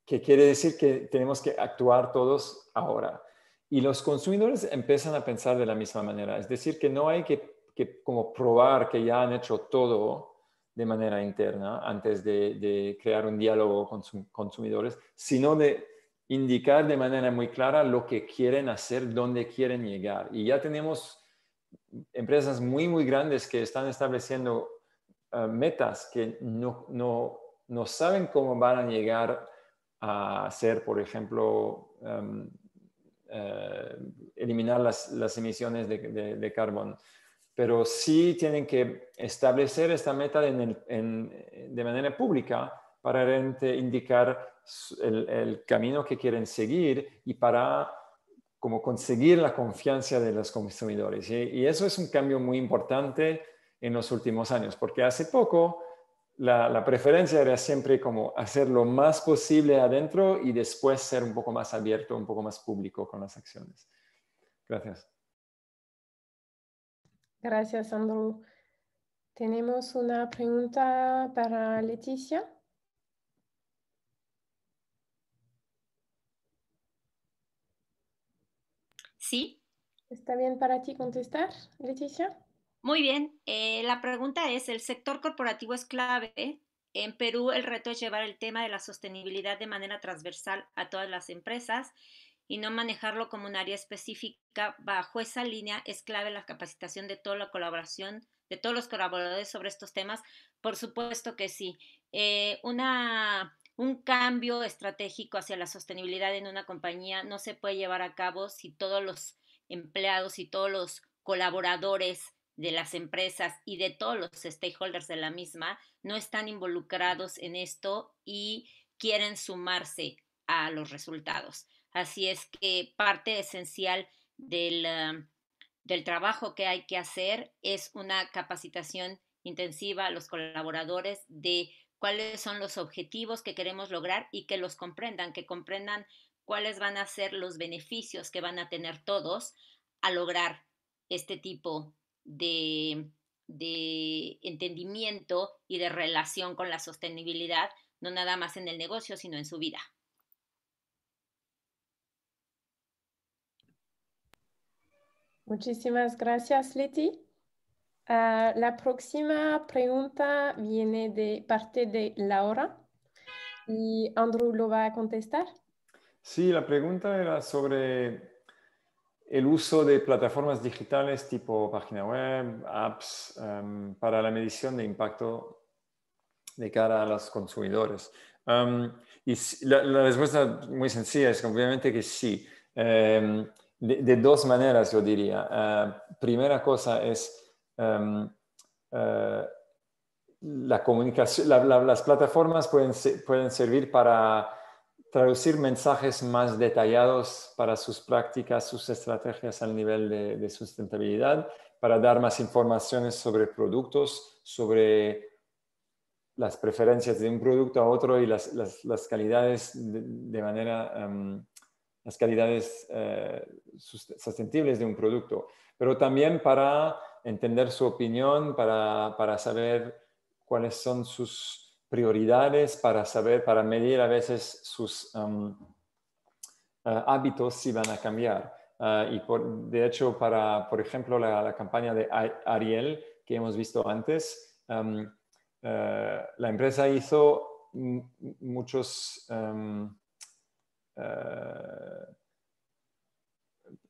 que quiere decir que tenemos que actuar todos ahora. Y los consumidores empiezan a pensar de la misma manera, es decir, que no hay que, como probar que ya han hecho todo de manera interna antes de, de crear un diálogo con sus consumidores, sino de indicar de manera muy clara lo que quieren hacer, dónde quieren llegar. Y ya tenemos empresas muy, muy grandes que están estableciendo eh, metas que no, no, no, saben cómo van a llegar a hacer, por ejemplo, em, eh, eliminar las, las, emisiones de, de, pero sí tienen que establecer esta meta en de manera pública para indicar el, camino que quieren seguir y para como conseguir la confianza de los consumidores. Y, eso es un cambio muy importante en los últimos años, porque hace poco la, la, preferencia era siempre como hacer lo más posible adentro y después ser un poco más abierto, un poco más público con las acciones. Gracias. Gracias, Andrew. Tenemos una pregunta para Leticia. Sí. ¿Está bien para ti contestar, Leticia? Muy bien. Eh, la pregunta es, el sector corporativo es clave. En Perú el reto es llevar el tema de la sostenibilidad de manera transversal a todas las empresas y no manejarlo como un área específica. Bajo esa línea es clave la capacitación de toda la colaboración, de todos los colaboradores sobre estos temas. Por supuesto que sí. Eh, una un cambio estratégico hacia la sostenibilidad en una compañía no se puede llevar a cabo si todos los empleados y todos los colaboradores de las empresas y de todos los stakeholders de la misma no están involucrados en esto y quieren sumarse a los resultados. Así es que parte esencial del, del trabajo que hay que hacer es una capacitación intensiva a los colaboradores de cuáles son los objetivos que queremos lograr y que los comprendan, que comprendan cuáles van a ser los beneficios que van a tener todos a lograr este tipo de, de entendimiento y de relación con la sostenibilidad, no nada más en el negocio, sino en su vida. Muchísimas gracias, Leti. Ah, la próxima pregunta viene de parte de Laura y Andrew lo va a contestar. Sí, la pregunta era sobre el uso de plataformas digitales tipo página web, apps, em, para la medición de impacto de cara a los consumidores. Em, y la, respuesta muy sencilla es obviamente que sí. Em, de, dos maneras, yo diría. Eh, primera cosa es Em, eh, las plataformas pueden, pueden servir para traducir mensajes más detallados para sus prácticas, sus estrategias al nivel de, sustentabilidad, para dar más informaciones sobre productos, sobre las preferencias de un producto a otro y las, las, las calidades de, manera, em, las calidades eh, sustentables de un producto, pero también para entender su opinión, para, para saber cuáles son sus prioridades, para saber, para medir a veces sus um, eh, hábitos si van a cambiar. Eh, y por, de hecho, para, por ejemplo, la, campaña de Ariel que hemos visto antes, um, eh, la empresa hizo muchos... Um,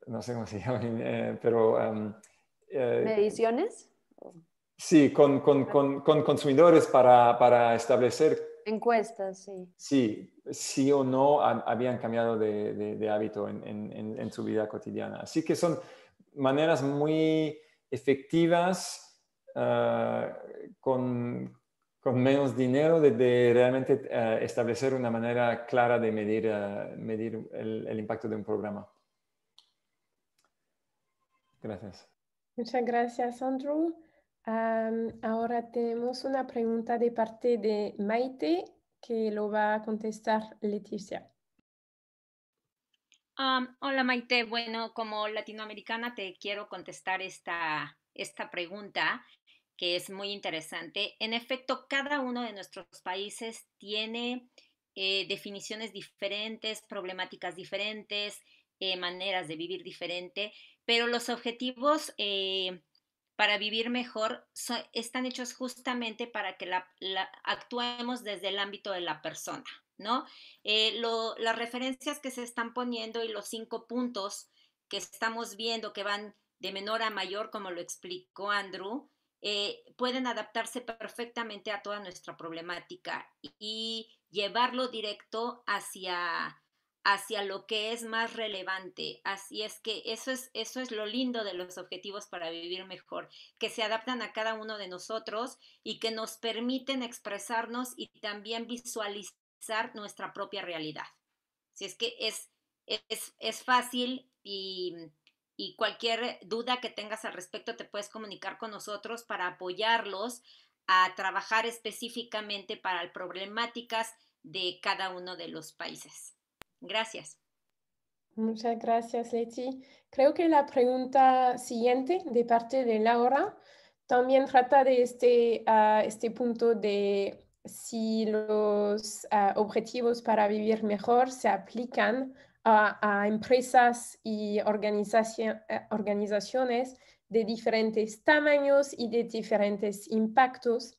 no sé cómo se [LAUGHS] llama pero eh, ¿Mediciones? Sí, con, con, con, consumidores para, para, establecer. Encuestas, sí. Sí, sí o no habían cambiado de, de, hábito en, en, en, su vida cotidiana. Así que son maneras muy efectivas ah, con, con menos dinero de, de realmente ah, establecer una manera clara de medir, ah, medir el, el, impacto de un programa. Gracias. Muchas gracias, Andrew. ahora tenemos una pregunta de parte de Maite que lo va a contestar Leticia. hola Maite, bueno, como latinoamericana te quiero contestar esta, pregunta que es muy interesante. En efecto, cada uno de nuestros países tiene eh, definiciones diferentes, problemáticas diferentes, eh, maneras de vivir diferentes pero los objetivos eh, para vivir mejor están hechos justamente para que actuemos desde el ámbito de la persona, ¿no? Eh, las referencias que se están poniendo y los cinco puntos que estamos viendo que van de menor a mayor, como lo explicó Andrew, eh, pueden adaptarse perfectamente a toda nuestra problemática y llevarlo directo hacia hacia lo que es más relevante. Así es que eso es, eso es lo lindo de los objetivos para vivir mejor, que se adaptan a cada uno de nosotros y que nos permiten expresarnos y también visualizar nuestra propia realidad. Si es que es, fácil y cualquier duda que tengas al respecto te puedes comunicar con nosotros para apoyarlos a trabajar específicamente para problemáticas de cada uno de los países. Gracias. Muchas gracias, Leti. Creo que la pregunta siguiente de parte de Laura también trata de este, ah, este punto de si los ah, objetivos para vivir mejor se aplican a, a empresas y eh, organizaciones de diferentes tamaños y de diferentes impactos.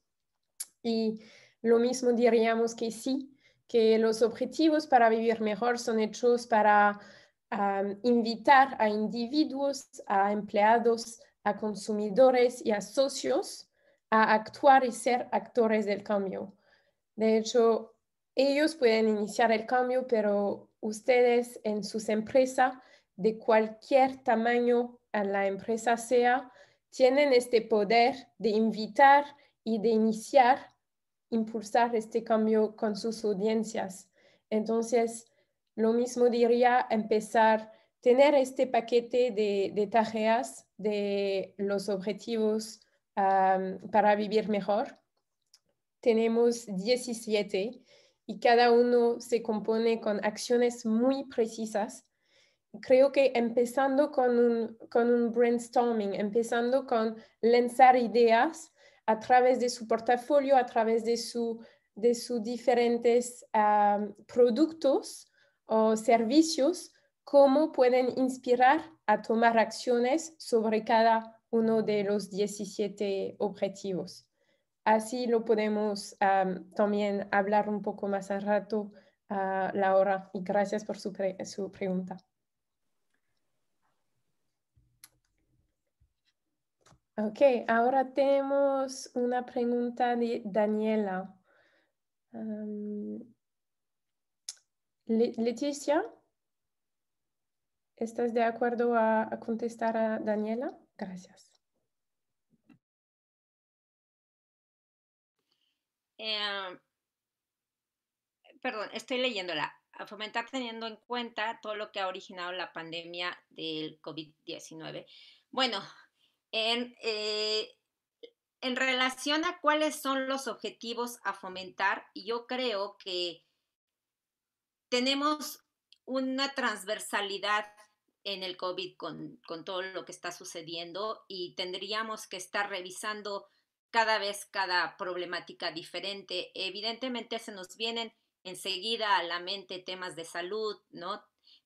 Y lo mismo diríamos que sí, que los objetivos para vivir mejor son hechos para invitar a individuos, a empleados, a consumidores y a socios a actuar y ser actores del cambio. De hecho, ellos pueden iniciar el cambio, pero ustedes en sus empresas, de cualquier tamaño en la empresa sea, tienen este poder de invitar y de iniciar impulsar este cambio con sus audiencias. Entonces, lo mismo diría empezar tener este paquete de, de tareas de los objetivos para vivir mejor. Tenemos 17 y cada uno se compone con acciones muy precisas. Creo que empezando con con un brainstorming, empezando con lanzar ideas a través de su portafolio, a través de, de sus diferentes productos o servicios, cómo pueden inspirar a tomar acciones sobre cada uno de los 17 objetivos. Así lo podemos también hablar un poco más al rato, Laura, y gracias por su pregunta. Ok, ahora tenemos una pregunta de Daniela. Leticia, ¿estás de acuerdo a, contestar a Daniela? Gracias. Em, perdón, estoy leyéndola. A fomentar teniendo en cuenta todo lo que ha originado la pandemia del COVID-19. Bueno, eh, en, relación a cuáles son los objetivos a fomentar, yo creo que tenemos una transversalidad en el COVID con, con, todo lo que está sucediendo y tendríamos que estar revisando cada vez cada problemática diferente. Evidentemente se nos vienen enseguida a la mente temas de salud, ¿no?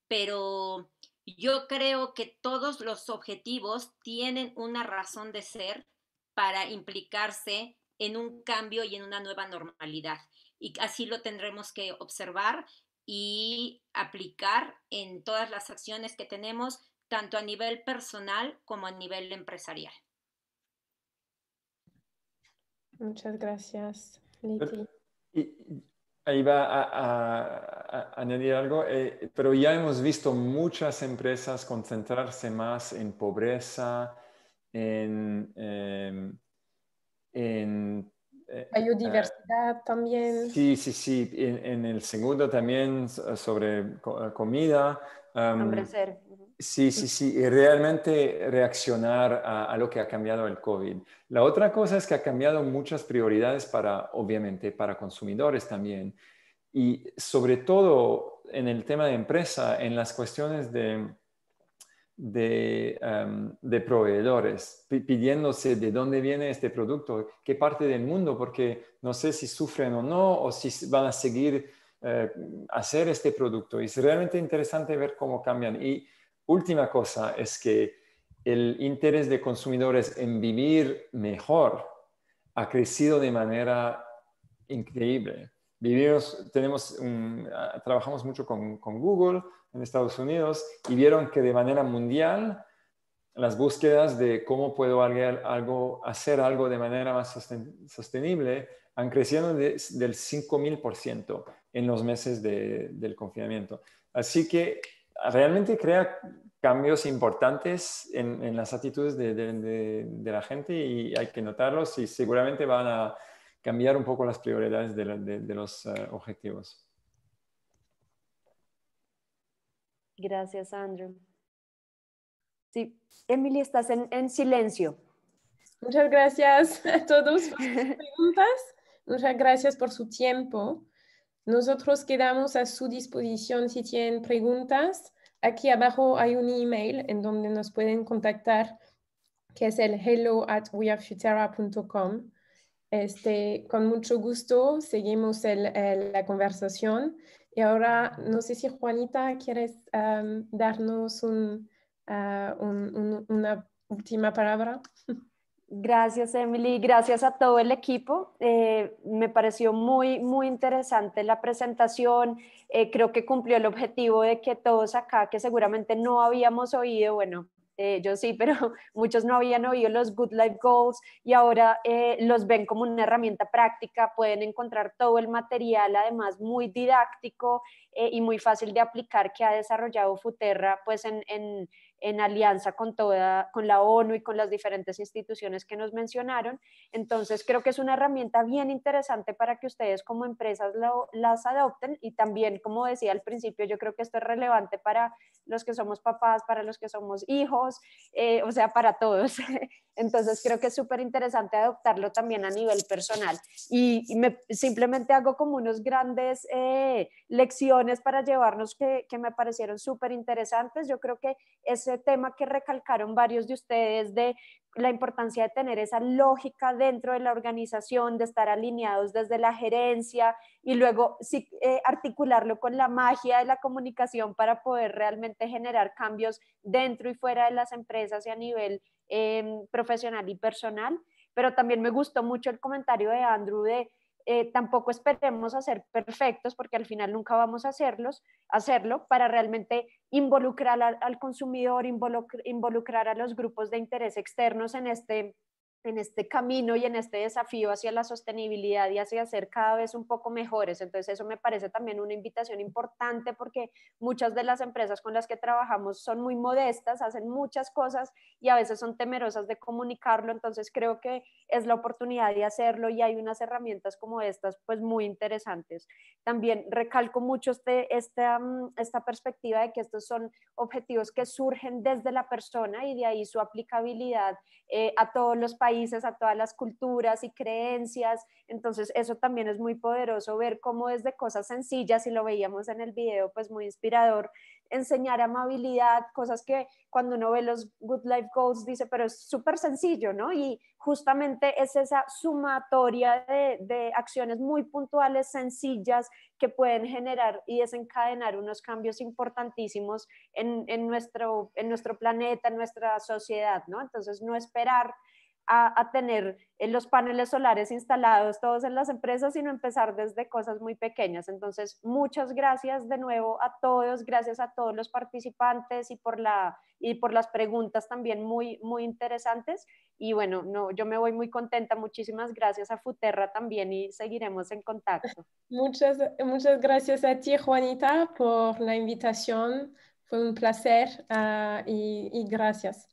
Pero yo creo que todos los objetivos tienen una razón de ser para implicarse en un cambio y en una nueva normalidad. Y así lo tendremos que observar y aplicar en todas las acciones que tenemos, tanto a nivel personal como a nivel empresarial. Muchas gracias, Liti. Ahí a, a, añadir algo, eh, pero ya hemos visto muchas empresas concentrarse más en pobreza, en, em, en eh, biodiversidad eh, también. Sí, sí, sí. En, el segundo también sobre comida. Sí, sí, sí, y realmente reaccionar a, lo que ha cambiado el COVID. La otra cosa es que ha cambiado muchas prioridades para, obviamente, para consumidores también. Y sobre todo en el tema de empresa, en las cuestiones de, de, em, proveedores, pidiéndose de dónde viene este producto, qué parte del mundo, porque no sé si sufren o no, o si van a seguir eh, hacer este producto. Y es realmente interesante ver cómo cambian. Y última cosa es que el interés de consumidores en vivir mejor ha crecido de manera increíble. Vivimos, tenemos ah, trabajamos mucho con, Google en Estados Unidos y vieron que de manera mundial las búsquedas de cómo puedo algo, hacer algo de manera más sostenible han crecido del 5.000% en los meses del confinamiento. Así que realmente crea cambios importantes en, las actitudes de, la gente y hay que notarlos y seguramente van a cambiar un poco las prioridades de, los eh, objetivos. Gracias, Andrew. Sí, Emily, estás en, en silencio. Muchas gracias a todos por sus preguntas. Muchas gracias por su tiempo. Nosotros quedamos a su disposición si tienen preguntas. Aquí abajo hay un email en donde nos pueden contactar, que es el hello at wearefutera.com. Este, con mucho gusto seguimos la conversación. Y ahora, no sé si Juanita, quieres darnos ah, una última palabra. [LAUGHS] Gracias, Emily. Gracias a todo el equipo. Eh, me pareció muy, muy interesante la presentación. Eh, creo que cumplió el objetivo de que todos acá, que seguramente no habíamos oído, bueno, eh, yo sí, [LAUGHS] pero muchos no habían oído los Good Life Goals y ahora los ven como una herramienta práctica, pueden encontrar todo el material, además muy didáctico y muy fácil de aplicar que ha desarrollado Futerra pues en, en alianza con toda, con la ONU y con las diferentes instituciones que nos mencionaron. Entonces, creo que es una herramienta bien interesante para que ustedes como empresas las adopten y también, como decía al principio, yo creo que esto es relevante para los que somos papás, para los que somos hijos, eh, o sea, para todos. [LAUGHS] Entonces, creo que es súper interesante adoptarlo también a nivel personal. Y, me, simplemente hago como unos grandes eh, lecciones para llevarnos que, que me parecieron súper interesantes. Yo creo que ese tema que recalcaron varios de ustedes de la importancia de tener esa lógica dentro de la organización, de estar alineados desde la gerencia y luego eh, articularlo con la magia de la comunicación para poder realmente generar cambios dentro y fuera de las empresas y a nivel em, profesional y personal. Pero también me gustó mucho el comentario de Andrew de eh, tampoco esperemos a ser perfectos porque al final nunca vamos a hacerlos, hacerlo para realmente involucrar al, consumidor, involucrar, a los grupos de interés externos en este, en este camino y en este desafío hacia la sostenibilidad y hacia ser cada vez un poco mejores. Entonces eso me parece también una invitación importante porque muchas de las empresas con las que trabajamos son muy modestas, hacen muchas cosas y a veces son temerosas de comunicarlo. Entonces creo que es la oportunidad de hacerlo y hay unas herramientas como estas pues muy interesantes. También recalco mucho este, esta, mm, perspectiva de que estos son objetivos que surgen desde la persona y de ahí su aplicabilidad eh, a todos los países a todas las culturas y creencias. Entonces eso también es muy poderoso ver cómo desde cosas sencillas, y lo veíamos en el video, pues muy inspirador, enseñar amabilidad, cosas que cuando uno ve los Good Life Goals dice, pero es súper sencillo, ¿no? Y justamente es esa sumatoria de, acciones muy puntuales, sencillas, que pueden generar y desencadenar unos cambios importantísimos en, en, nuestro, en nuestro planeta, en nuestra sociedad, ¿no? Entonces, no esperar a, tener eh, los paneles solares instalados todos en las empresas, sino empezar desde cosas muy pequeñas. Entonces, muchas gracias de nuevo a todos, gracias a todos los participantes y por, la, y por las preguntas también muy, muy interesantes. Y bueno, no, yo me voy muy contenta, muchísimas gracias a Futerra también y seguiremos en contacto. [LAUGHS] Muchas, muchas gracias a ti, Juanita, por la invitación. Fue un placer ah, y gracias.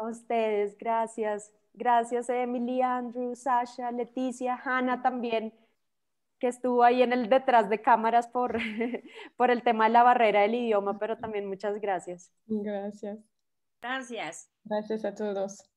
A ustedes, gracias. Gracias Emily, Andrew, Sasha, Leticia, Hannah también, que estuvo ahí en el detrás de cámaras por, [LAUGHS] por el tema de la barrera del idioma, pero también muchas gracias. Gracias. Gracias. Gracias a todos.